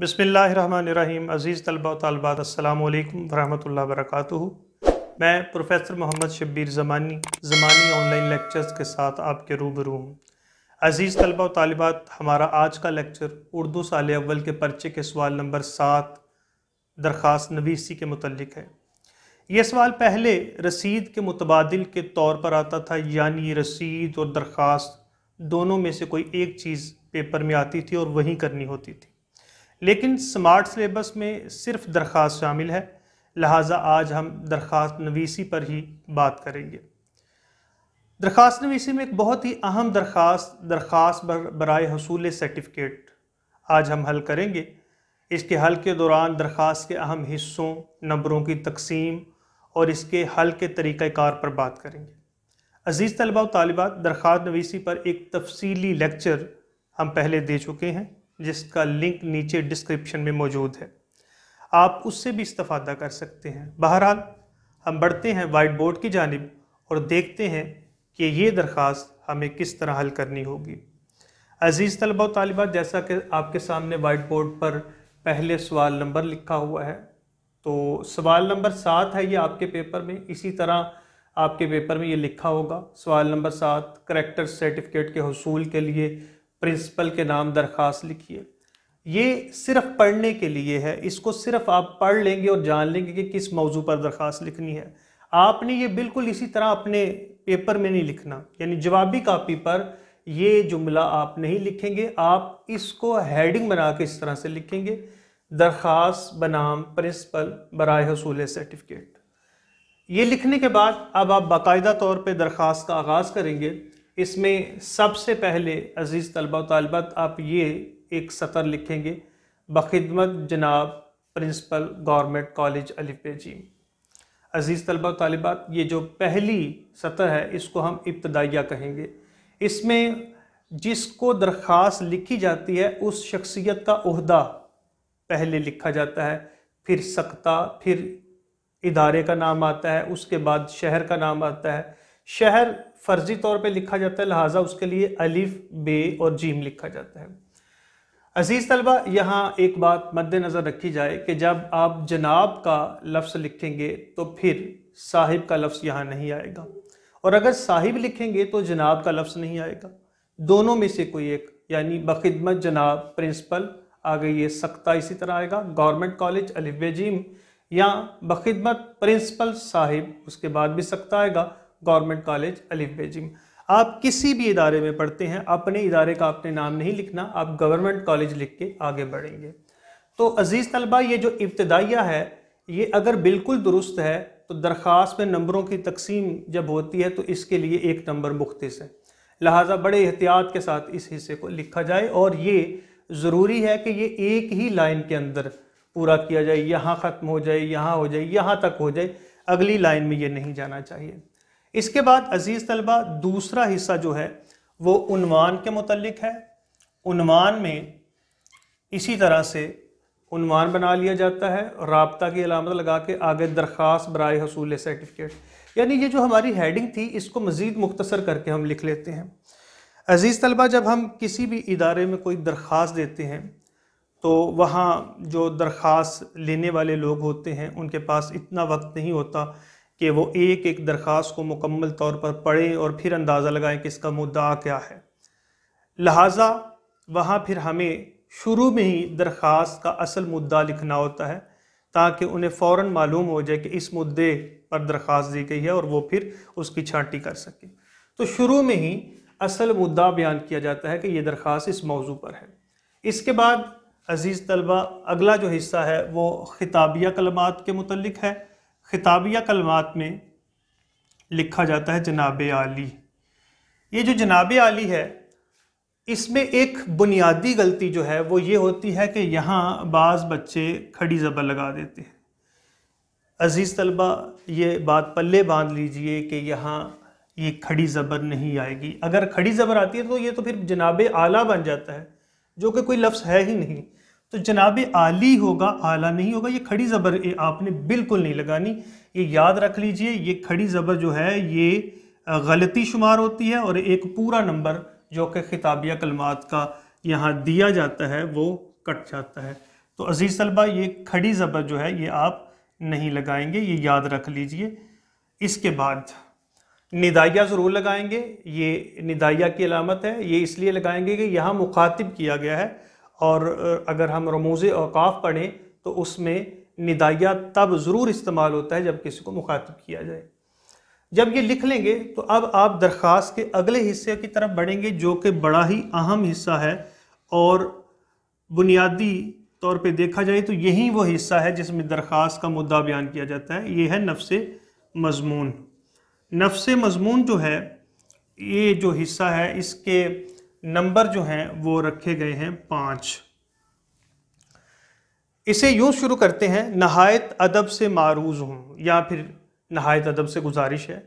बसमीम अज़ीज़ तलबा तलबात अल्लाम वरहमल वर्क मैं professor Mohammad Shabbir Zamani Zamani online lectures के साथ आपके रूबरू हूँ अज़ीज़ तलबा तलबात हमारा आज का लेक्चर उर्दू साल अव्वल के पर्चे के सवाल नंबर सात दरख्वास नवीसी के मतलब है ये सवाल पहले रसीद के मुतबादल के तौर पर आता था यानी रसीद और दरख्वास्त दोनों में से कोई एक चीज़ पेपर में आती थी और वहीं करनी होती थी लेकिन स्मार्ट सिलेबस में सिर्फ दरख्वास्त शामिल है लिहाजा आज हम दरख्वास्त नवीसी पर ही बात करेंगे दरख्वास्त नवीसी में एक बहुत ही अहम दरख्वास्त दरख्वास्त बरए हसूल सर्टिफिकेट आज हम हल करेंगे इसके हल के दौरान दरख्वास्त के अहम हिस्सों नंबरों की तकसीम और इसके हल के तरीक़ाकार पर बात करेंगे अज़ीज़ तलबा तलबा दरख्वास्त नवीसी पर एक तफसीली लेक्चर हम पहले दे चुके हैं जिसका लिंक नीचे डिस्क्रिप्शन में मौजूद है आप उससे भी इस्तफ़ादा कर सकते हैं बहरहाल हम बढ़ते हैं वाइट बोर्ड की जानब और देखते हैं कि ये दरख्वास हमें किस तरह हल करनी होगी अज़ीज़ तलबा तलबा जैसा कि आपके सामने वाइट बोर्ड पर पहले सवाल नंबर लिखा हुआ है तो सवाल नंबर सात है ये आपके पेपर में इसी तरह आपके पेपर में ये लिखा होगा सवाल नंबर सात करेक्टर सर्टिफिकेट के हसूल के लिए प्रिंसिपल के नाम दरख्वास्त लिखिए ये सिर्फ पढ़ने के लिए है इसको सिर्फ आप पढ़ लेंगे और जान लेंगे कि किस मौजू पर दरख्वास्त लिखनी है आपने ये बिल्कुल इसी तरह अपने पेपर में नहीं लिखना यानी जवाबी कापी पर ये जुमला आप नहीं लिखेंगे आप इसको हेडिंग बना के इस तरह से लिखेंगे दरख्वास बनाम प्रिंसिपल बरए हसूल सर्टिफिकेट ये लिखने के बाद अब आप बाकायदा तौर पे दरख्वास्त का आगाज़ करेंगे इसमें सबसे पहले अज़ीज़ तलबा तलबात आप ये एक सतर लिखेंगे बखिदमत जनाब प्रिंसिपल गवर्नमेंट कॉलेज अलिफ जी अज़ीज़ तलबा तलबात ये जो पहली सतर है इसको हम इब्तदाइया कहेंगे इसमें जिसको दरख्वास लिखी जाती है उस शख्सियत का उहदा पहले लिखा जाता है फिर सकता फिर इदारे का नाम आता है उसके बाद शहर का नाम आता है शहर फर्जी तौर पे लिखा जाता है लिहाजा उसके लिए अलिफ बे और जीम लिखा जाता है अजीज़ तलबा यहाँ एक बात मद्देनज़र रखी जाए कि जब आप जनाब का लफ्ज़ लिखेंगे तो फिर साहिब का लफ्ज़ यहाँ नहीं आएगा और अगर साहिब लिखेंगे तो जनाब का लफ्ज़ नहीं आएगा दोनों में से कोई एक यानी बखिदमत जनाब प्रिंसिपल आगे ये सख्ता इसी तरह आएगा गवर्नमेंट कॉलेज अलिफ जीम या बखिदमत प्रिंसिपल साहिब उसके बाद भी सख्ता आएगा गवर्नमेंट कॉलेज अलिफ बेजिंग आप किसी भी इदारे में पढ़ते हैं अपने इदारे का आपने नाम नहीं लिखना आप गवर्नमेंट कॉलेज लिख के आगे बढ़ेंगे तो अज़ीज़ तलबा ये जो इब्तदाइया है ये अगर बिल्कुल दुरुस्त है तो दरख्वास्त में नंबरों की तकसीम जब होती है तो इसके लिए एक नंबर मुख्त है लिहाजा बड़े एहतियात के साथ इस हिस्से को लिखा जाए और ये ज़रूरी है कि ये एक ही लाइन के अंदर पूरा किया जाए यहाँ ख़त्म हो जाए यहाँ हो जाए यहाँ तक हो जाए अगली लाइन में ये नहीं जाना चाहिए इसके बाद अज़ीज़ तलबा दूसरा हिस्सा जो है वो उनवान के मुतलिक है उनवान में इसी तरह से उनवान बना लिया जाता है रबता की अलामत लगा के आगे दरख्वास बरए हसूल सर्टिफिकेट यानी ये जो हमारी हेडिंग थी इसको मज़ीद मुख्तसर करके हम लिख लेते हैं अज़ीज़ तलबा जब हम किसी भी इदारे में कोई दरख्वास देते हैं तो वहाँ जो दरख्वास लेने वाले लोग होते हैं उनके पास इतना वक्त नहीं होता कि वो एक एक दरख्वास को मुकम्मल तौर पर पढ़ें और फिर अंदाज़ा लगाएं कि इसका मुद्दा क्या है लिहाजा वहाँ फिर हमें शुरू में ही दरख्वास का असल मुद्दा लिखना होता है ताकि उन्हें फ़ौर मालूम हो जाए कि इस मुद्दे पर दरख्वास्त दी गई है और वो फिर उसकी छांटी कर सकें तो शुरू में ही असल मुद्दा बयान किया जाता है कि ये दरख्वास इस मौजू पर है इसके बाद अज़ीज़ तलबा अगला जो हिस्सा है वो खिताबिया कलमात के मतलब है खिताबिया कलमात में लिखा जाता है जनाब आली ये जो जनाब आली है इसमें एक बुनियादी गलती जो है वो ये होती है कि यहाँ बाज़ बच्चे खड़ी ज़बर लगा देते हैं अज़ीज़ तलबा ये बात पल्ले बांध लीजिए कि यहाँ ये खड़ी ज़बर नहीं आएगी अगर खड़ी ज़बर आती है तो ये तो फिर जनाब आला बन जाता है जो कि कोई लफ्ज़ है ही नहीं तो जनाब आली होगा आला नहीं होगा ये खड़ी ज़बर आपने बिल्कुल नहीं लगानी ये याद रख लीजिए ये खड़ी ज़बर जो है ये गलती शुमार होती है और एक पूरा नंबर जो कि खिताबिया कलमात का यहाँ दिया जाता है वो कट जाता है तो अज़ीज़ तलबा ये खड़ी ज़बर जो है ये आप नहीं लगाएंगे ये याद रख लीजिए इसके बाद निदाइया ज़रूर लगाएंगे ये निदाइया की अलामत है ये इसलिए लगाएंगे कि यहाँ मुखातिब किया गया है और अगर हम रमोज़ अवकाफ़ पढ़ें तो उसमें निदाया तब ज़रूर इस्तेमाल होता है जब किसी को मुखातब किया जाए जब ये लिख लेंगे तो अब आप दरख्वास्त के अगले हिस्से की तरफ बढ़ेंगे जो कि बड़ा ही अहम हिस्सा है और बुनियादी तौर पे देखा जाए तो यही वो हिस्सा है जिसमें दरख्वास्त का मुद्दा बयान किया जाता है ये है नफ्स मजमून नफ्स मजमून जो है ये जो हिस्सा है इसके नंबर जो हैं वो रखे गए हैं पाँच इसे यूँ शुरू करते हैं नहायत अदब से मारूज हूँ या फिर नहायत अदब से गुजारिश है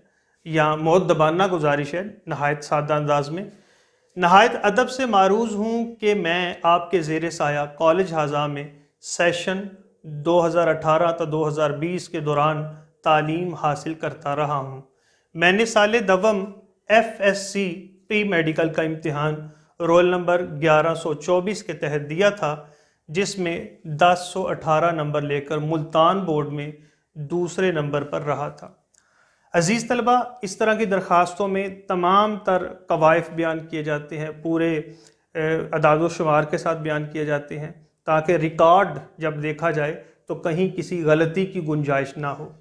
या मौत दबाना गुजारिश है नहायत सादा अंदाज में नहायत अदब से मारूज हूँ कि मैं आपके जेर साया कॉलेज हाजा में सेशन 2018 तो 2020 के दौरान तालीम हासिल करता रहा हूँ मैंने साल दवम F S C pre medical का इम्तहान रोल नंबर 1124 के तहत दिया था जिसमें 1018 नंबर लेकर मुल्तान बोर्ड में दूसरे नंबर पर रहा था अज़ीज़ तलबा इस तरह की दरख्वास्तों में तमाम तर कवायफ बयान किए जाते हैं पूरे अदाद शुमार के साथ बयान किए जाते हैं ताकि रिकॉर्ड जब देखा जाए तो कहीं किसी गलती की गुंजाइश ना हो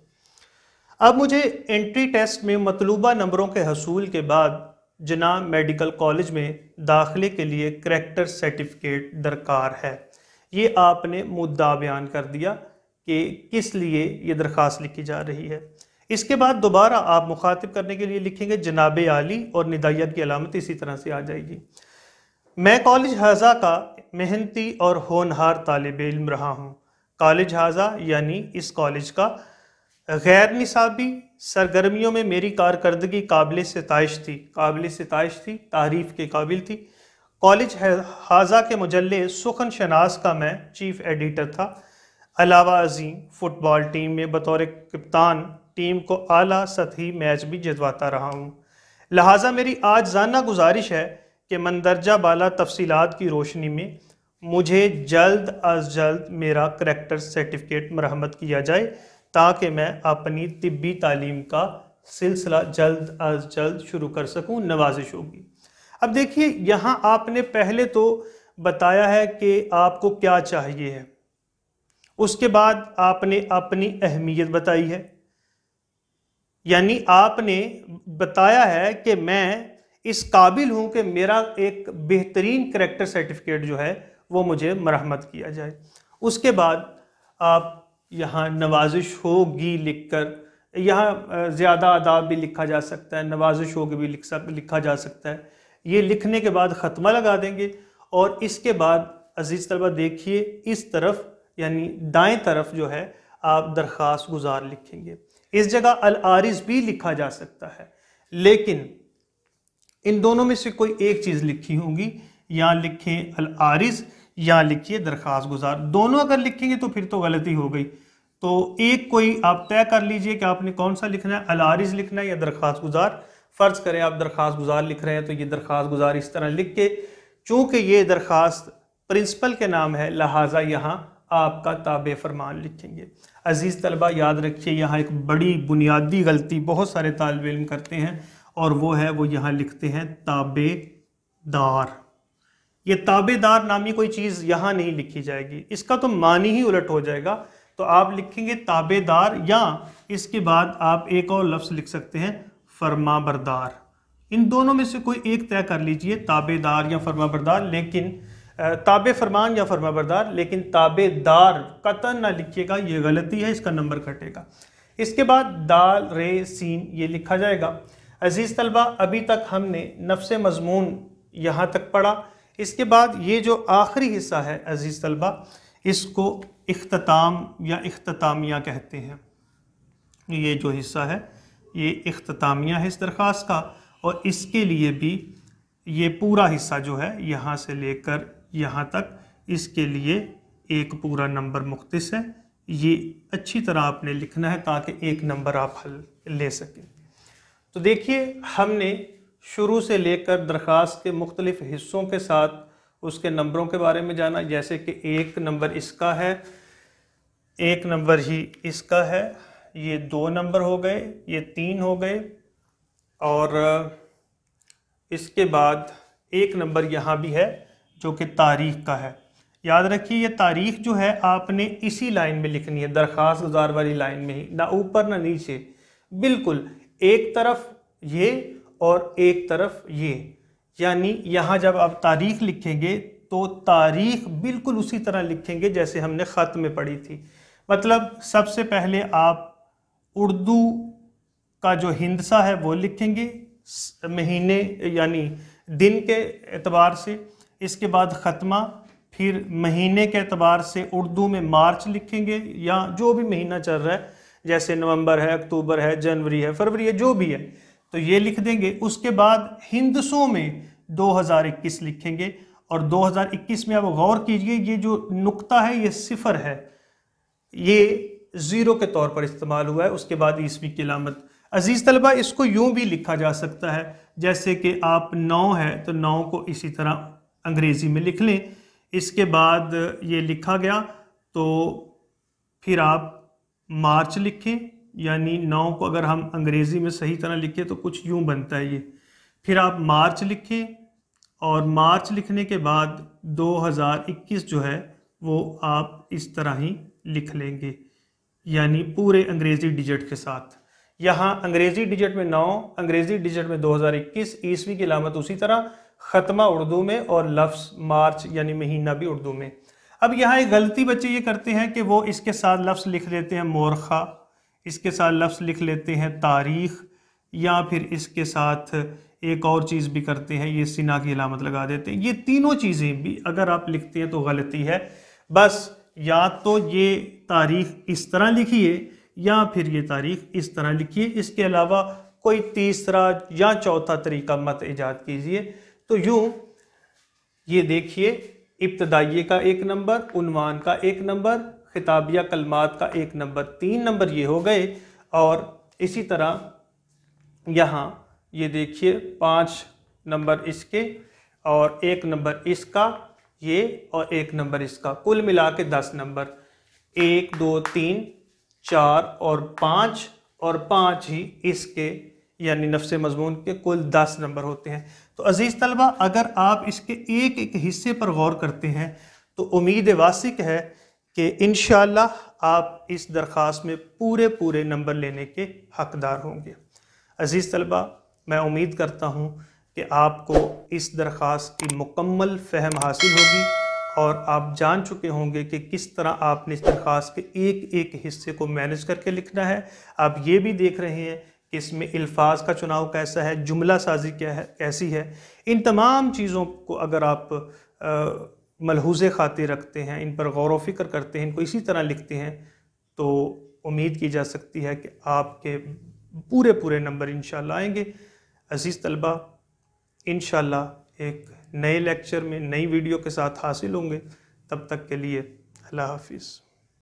अब मुझे एंट्री टेस्ट में मतलूबा नंबरों के हसूल के बाद जना मेडिकल कॉलेज में दाखिले के लिए करेक्टर सर्टिफिकेट दरकार है ये आपने मुद्दा बयान कर दिया कि किस लिए ये दरख्वास्त लिखी जा रही है इसके बाद दोबारा आप मुखातिब करने के लिए लिखेंगे जनाब आली और निदायत की अलामत इसी तरह से आ जाएगी मैं कॉलेज हाजा का मेहनती और होनहार तालब इल्म रहा हूँ कॉलेज हाजा यानी इस कॉलेज का गैर निसाबी सरगर्मियों में मेरी कारकर्दगी काबिल सतश थी काबिल सतश थी तारीफ़ के काबिल थी कॉलेज हाजा के मजल सुखन शनास का मैं चीफ़ एडिटर था अलावा अजीम फ़ुटबॉल टीम में बतौर कप्तान टीम को आला सतही मैच भी जितवाता रहा हूँ लिहाजा मेरी आज जाना गुजारिश है कि मंदरजा बाला तफसीत की रोशनी में मुझे जल्द अज जल्द मेरा करेक्टर सर्टिफिकेट मरहमत किया जाए ताकि मैं अपनी तिबी तालीम का सिलसिला जल्द अज जल्द शुरू कर सकूँ नवाजिश होगी अब देखिए यहाँ आपने पहले तो बताया है कि आपको क्या चाहिए है उसके बाद आपने अपनी अहमियत बताई है यानी आपने बताया है कि मैं इस काबिल हूं कि मेरा एक बेहतरीन करेक्टर सर्टिफिकेट जो है वो मुझे मरहमत किया जाए उसके बाद आप यहाँ नवाजिश होगी लिख कर यहाँ ज़्यादा आदाब भी लिखा जा सकता है नवाजिश होगी भी लिख सक लिखा जा सकता है ये लिखने के बाद ख़त्मा लगा देंगे और इसके बाद अज़ीज़ तलबा देखिए इस तरफ यानी दाएं तरफ जो है आप दरख्वास्त गुजार लिखेंगे इस जगह अल आरिज भी लिखा जा सकता है लेकिन इन दोनों में से कोई एक चीज़ लिखी होगी या लिखें अल आरिज या लिखिए दरख्वास्त गुजार दोनों अगर लिखेंगे तो फिर तो गलती हो गई तो एक कोई आप तय कर लीजिए कि आपने कौन सा लिखना है अलारिज लिखना है या दरख्वास्त गुजार फ़र्ज़ करें आप दरख्वास्त गुजार लिख रहे हैं तो ये दरख्वास्त गुजार इस तरह लिख के चूंकि ये दरख्वास्त प्रिंसिपल के नाम है लिहाजा यहाँ आपका ताब फरमान लिखेंगे अज़ीज़ तलबा याद रखिए यहाँ एक बड़ी बुनियादी गलती बहुत सारे तालब इम करते हैं और वो है वो यहाँ लिखते हैं ताबेदार ये ताबेदार नामी कोई चीज़ यहाँ नहीं लिखी जाएगी इसका तो मानी ही उलट हो जाएगा तो आप लिखेंगे ताबेदार या इसके बाद आप एक और लफ्ज़ लिख सकते हैं फर्माबरदार इन दोनों में से कोई एक तय कर लीजिए ताबेदार या फर्माबरदार लेकिन ताबे फरमान या फरमाबरदार लेकिन ताबेदार कतन ना लिखिएगा ये गलती है इसका नंबर कटेगा इसके बाद दाल रे सीन ये लिखा जाएगा अज़ीज़ तलबा अभी तक हमने नफ्स मजमून यहाँ तक पढ़ा इसके बाद ये जो आखिरी हिस्सा है अज़ीज़ तलबा इसको अख्ताम या अख्तामिया कहते हैं ये जो हिस्सा है ये अख्तामिया है इस दरख्वास का और इसके लिए भी ये पूरा हिस्सा जो है यहाँ से लेकर यहाँ तक इसके लिए एक पूरा नंबर मुख्त है ये अच्छी तरह आपने लिखना है ताकि एक नंबर आप हल ले सकें तो देखिए हमने शुरू से लेकर दरख्वास्त के मुख्तलिफ़ हिस्सों के साथ उसके नंबरों के बारे में जाना जैसे कि एक नंबर इसका है एक नंबर ही इसका है ये दो नंबर हो गए ये तीन हो गए और इसके बाद एक नंबर यहाँ भी है जो कि तारीख का है याद रखिए ये तारीख जो है आपने इसी लाइन में लिखनी है दरख्वास्त गुजार वाली लाइन में ही ना ऊपर ना नीचे बिल्कुल एक तरफ ये और एक तरफ ये यानी यहाँ जब आप तारीख लिखेंगे तो तारीख बिल्कुल उसी तरह लिखेंगे जैसे हमने ख़त में पढ़ी थी मतलब सबसे पहले आप उर्दू का जो हिंदसा है वो लिखेंगे महीने यानी दिन के एतबार से इसके बाद ख़त्मा फिर महीने के अतबार से उर्दू में मार्च लिखेंगे या जो भी महीना चल रहा है जैसे नवंबर है अक्टूबर है जनवरी है फरवरी है जो भी है तो ये लिख देंगे उसके बाद हिंदसों में 2021 लिखेंगे और 2021 में आप गौर कीजिए ये जो नुक्ता है ये सिफर है ये ज़ीरो के तौर पर इस्तेमाल हुआ है उसके बाद ईस्वी की लामत अजीज़ तलबा इसको यूं भी लिखा जा सकता है जैसे कि आप नौ है तो नौ को इसी तरह अंग्रेज़ी में लिख लें इसके बाद ये लिखा गया तो फिर आप मार्च लिखें यानी नौ को अगर हम अंग्रेज़ी में सही तरह लिखें तो कुछ यूं बनता है ये फिर आप मार्च लिखें और मार्च लिखने के बाद 2021 जो है वो आप इस तरह ही लिख लेंगे यानी पूरे अंग्रेज़ी डिजिट के साथ यहाँ अंग्रेज़ी डिजिट में नौ अंग्रेज़ी डिजिट में 2021 ईस्वी की लामत उसी तरह ख़त्मा उर्दू में और लफ्स मार्च यानी महीना भी उर्दू में अब यहाँ एक गलती बच्चे ये करते हैं कि वो इसके साथ लफ्स लिख लेते हैं मोरखा इसके साथ लफ्ज़ लिख लेते हैं तारीख़ या फिर इसके साथ एक और चीज़ भी करते हैं ये सिना की अलामत लगा देते हैं ये तीनों चीज़ें भी अगर आप लिखते हैं तो गलती है बस या तो ये तारीख इस तरह लिखिए या फिर ये तारीख इस तरह लिखिए इसके अलावा कोई तीसरा या चौथा तरीका मत ईजाद कीजिए तो यूँ ये देखिए इब्तदाइये का एक नंबर उनवान का एक नंबर खिताबिया कलमात का एक नंबर तीन नंबर ये हो गए और इसी तरह यहाँ ये देखिए पाँच नंबर इसके और एक नंबर इसका ये और एक नंबर इसका कुल मिला के दस नंबर एक दो तीन चार और पाँच और पाँच ही इसके यानी नफ्स मजमून के कुल दस नंबर होते हैं तो अज़ीज़ तलबा अगर आप इसके एक एक हिस्से पर गौर करते हैं तो उम्मीद वासिक है कि इन आप इस दरख्वास्त में पूरे पूरे नंबर लेने के हकदार होंगे अज़ीज़ तलबा मैं उम्मीद करता हूँ कि आपको इस दरख्वास्त की मुकम्मल फहम हासिल होगी और आप जान चुके होंगे कि किस तरह आपने इस दरख्वास्त के एक एक हिस्से को मैनेज करके लिखना है आप ये भी देख रहे हैं कि इसमें अल्फाज का चुनाव कैसा है जुमला साजी क्या है कैसी है इन तमाम चीज़ों को अगर आप आ, मलहूज़ खाते रखते हैं इन पर गौर वफ़िक्र करते हैं इनको इसी तरह लिखते हैं तो उम्मीद की जा सकती है कि आपके पूरे पूरे नंबर इन आएंगे अज़ीज़ तलबा इन एक नए लेक्चर में नई वीडियो के साथ हासिल होंगे तब तक के लिए अल्लाह हाफिज़